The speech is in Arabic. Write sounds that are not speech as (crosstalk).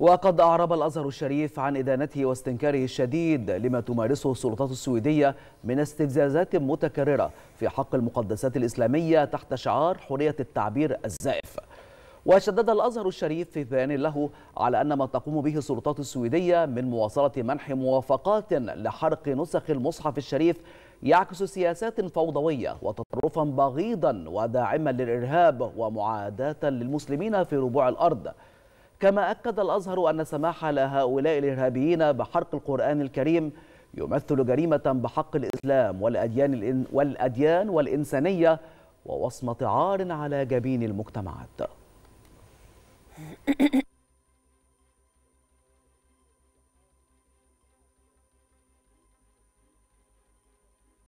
وقد أعرب الأزهر الشريف عن إدانته واستنكاره الشديد لما تمارسه السلطات السويدية من استفزازات متكررة في حق المقدسات الإسلامية تحت شعار حرية التعبير الزائف وشدد الأزهر الشريف في بيان له على أن ما تقوم به السلطات السويدية من مواصلة منح موافقات لحرق نسخ المصحف الشريف يعكس سياسات فوضوية وتطرفا بغيضا وداعما للإرهاب ومعاداة للمسلمين في ربوع الأرض كما أكد الأزهر أن السماح لهؤلاء الإرهابيين بحرق القرآن الكريم يمثل جريمة بحق الإسلام والأديان, الإن والأديان والإنسانية ووصمة عار على جبين المجتمعات (coughs)